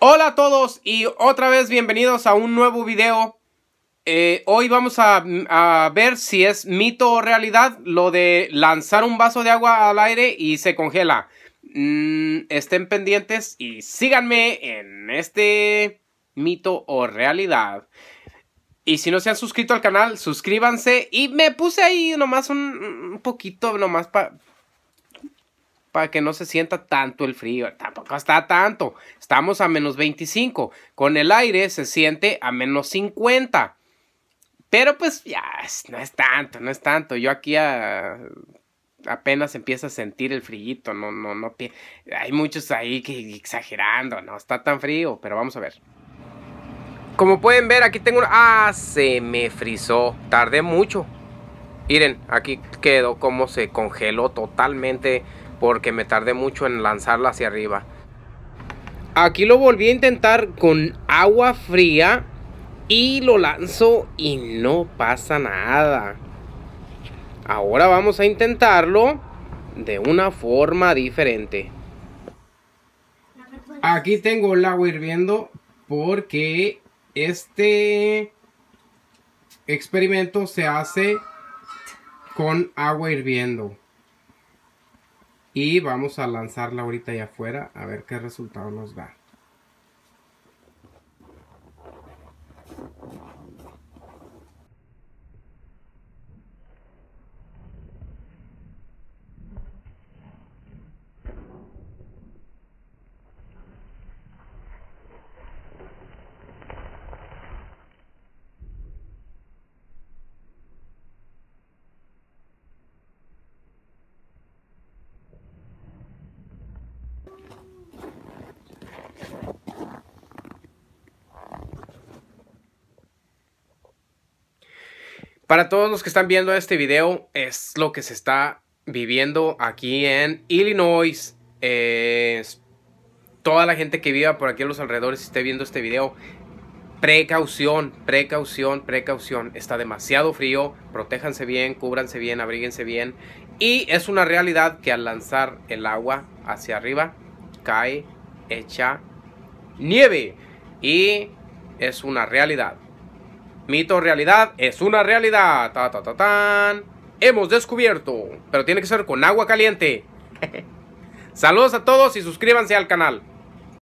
Hola a todos y otra vez bienvenidos a un nuevo video. Eh, hoy vamos a, ver si es mito o realidad lo de lanzar un vaso de agua al aire y se congela. Mm, estén pendientes y síganme en este mito o realidad. Y si no se han suscrito al canal, suscríbanse. Y me puse ahí nomás un poquito, nomás para para que no se sienta tanto el frío. Tampoco está tanto. Estamos a menos 25. Con el aire se siente a menos 50. Pero pues ya, no es tanto, no es tanto. Yo aquí apenas empieza a sentir el frío No, no, no. Hay muchos ahí que exagerando. No está tan frío, pero vamos a ver. Como pueden ver, aquí tengo ¡Ah! Se me frizó. Tardé mucho. Miren, aquí quedó como se congeló totalmente porque me tardé mucho en lanzarla hacia arriba. Aquí lo volví a intentar con agua fría y lo lanzo y no pasa nada. Ahora vamos a intentarlo de una forma diferente. Aquí tengo el agua hirviendo porque este experimento se hace con agua hirviendo. Y vamos a lanzarla ahorita allá afuera a ver qué resultado nos da. Para todos los que están viendo este video, es lo que se está viviendo aquí en Illinois. toda la gente que viva por aquí a los alrededores esté viendo este video, precaución, precaución, precaución. Está demasiado frío, protéjanse bien, cúbranse bien, abríguense bien. Y es una realidad que al lanzar el agua hacia arriba, cae hecha nieve. Y es una realidad. Mito realidad es una realidad. Ta, ta, ta, tan. Hemos descubierto, pero tiene que ser con agua caliente. Saludos a todos y suscríbanse al canal.